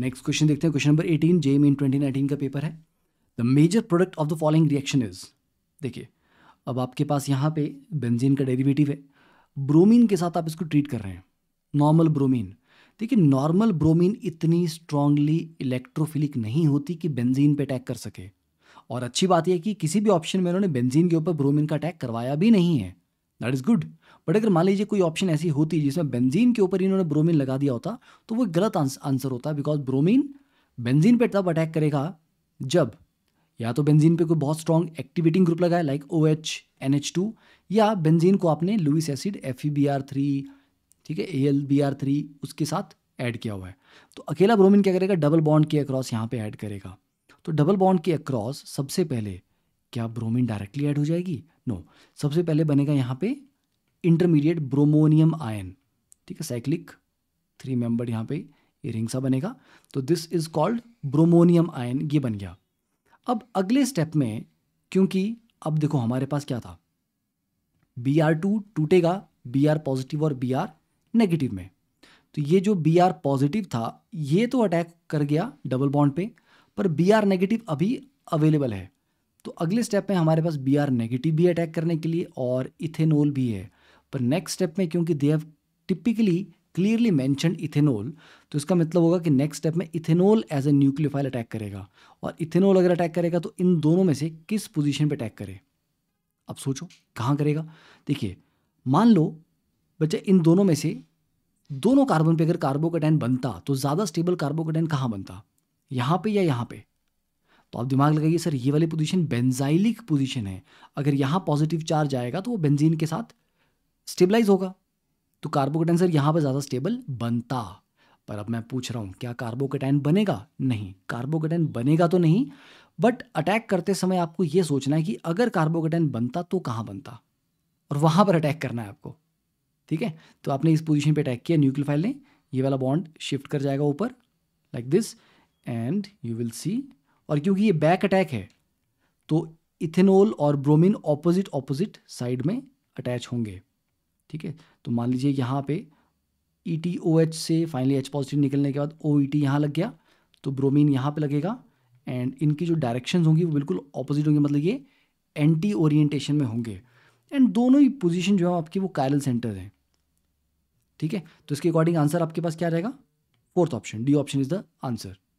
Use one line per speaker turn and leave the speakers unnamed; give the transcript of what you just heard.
Next question देखते हैं question number eighteen JEE Main twenty nineteen का पेपर है the major product of the following reaction is देखिए अब आपके पास यहाँ पे बेंजीन का डेरिवेटिव है ब्रोमीन के साथ आप इसको ट्रीट कर रहे हैं नॉर्मल ब्रोमीन देखिए नॉर्मल ब्रोमीन इतनी स्ट्रांगली इलेक्ट्रोफिलिक नहीं होती कि बेंजीन पे अटैक कर सके और अच्छी बात यह कि किसी भी ऑप्शन में उन्होंने बेंजीन के ऊपर ब्रोमीन का अटैक करवाया भी नहीं है दैट इज़ गुड बट अगर मान लीजिए कोई ऑप्शन ऐसी होती जिसमें बेंजीन के ऊपर इन्होंने ब्रोमीन लगा दिया होता तो वो गलत आंसर होता बिकॉज ब्रोमीन बेंजीन पे तब अटैक करेगा जब या तो बेंजीन पे कोई बहुत स्ट्रॉन्ग एक्टिवेटिंग ग्रुप लगाए like O H N H two या बेंजीन को आपने Lewis acid F E B R three ठीक है A L B R three उसके साथ ऐड किया हुआ है तो अकेला ब्रोमीन क्या करेगा डबल बॉन्ड के अक्रॉस यहाँ पे ऐड करेगा तो डबल बॉन्ड के अक्रॉस सबसे पहले क्या ब्रोमीन डायरेक्टली ऐड हो जाएगी नो no. सबसे पहले बनेगा यहाँ पे इंटरमीडिएट ब्रोमोनियम आयन ठीक है साइक्लिक थ्री मेंबर यहाँ पे ये रिंग सा बनेगा तो this is called bromonium ion ये बन गया अब अगले स्टेप में क्योंकि अब देखो हमारे पास क्या था बी आर टू टूटेगा बी आर पॉजिटिव और बी आर नेगेटिव में तो ये जो बी आर पॉजिटिव था ये तो अटैक कर गया डबल बॉन्ड पे पर बी आर नेगेटिव अभी अवेलेबल है तो अगले स्टेप में हमारे पास बी आर नेगेटिव भी अटैक करने के लिए और इथेनॉल भी है पर नेक्स्ट स्टेप में क्योंकि they have typically clearly mention ethanol तो इसका मतलब होगा कि नेक्स्ट स्टेप में ethanol as a nucleophile attack करेगा और इथेनॉल अगर अटैक करेगा तो इन दोनों में से किस पोजिशन पर अटैक करे अब सोचो कहाँ करेगा देखिए मान लो बच्चे इन दोनों में से दोनों कार्बन पे अगर कार्बोकटैन बनता तो ज़्यादा स्टेबल कार्बोकटैन कहाँ बनता यहाँ पे या यहाँ पे तो आप दिमाग लगाइए सर ये वाली पोजीशन बेंजाइलिक पोजीशन है अगर यहाँ पॉजिटिव चार्ज आएगा तो वो बेंजीन के साथ स्टेबलाइज होगा तो कार्बोकेटाइन सर यहां पर ज़्यादा स्टेबल बनता पर अब मैं पूछ रहा हूँ क्या कार्बोकेटाइन बनेगा नहीं कार्बोकेटाइन बनेगा तो नहीं बट अटैक करते समय आपको यह सोचना है कि अगर कार्बोकेटाइन बनता तो कहाँ बनता और वहां पर अटैक करना है आपको ठीक है तो आपने इस पोजिशन पर अटैक किया न्यूक्लियोफाइल ने यह वाला बॉन्ड शिफ्ट कर जाएगा ऊपर like this and you will see और क्योंकि ये बैक अटैक है तो इथेनॉल और ब्रोमिन ऑपोजिट ऑपोजिट साइड में अटैच होंगे ठीक है तो मान लीजिए यहाँ पे ई टी ओ एच से फाइनली एच पॉजिटिव निकलने के बाद ओ ई टी यहाँ लग गया तो ब्रोमीन यहाँ पे लगेगा एंड इनकी जो डायरेक्शंस होंगी वो बिल्कुल ऑपोजिट होंगी मतलब ये एंटी ओरिएंटेशन में होंगे एंड दोनों ही पोजीशन जो है आपकी वो कायरल सेंटर है ठीक है तो इसके अकॉर्डिंग आंसर आपके पास क्या रहेगा fourth option D option is the answer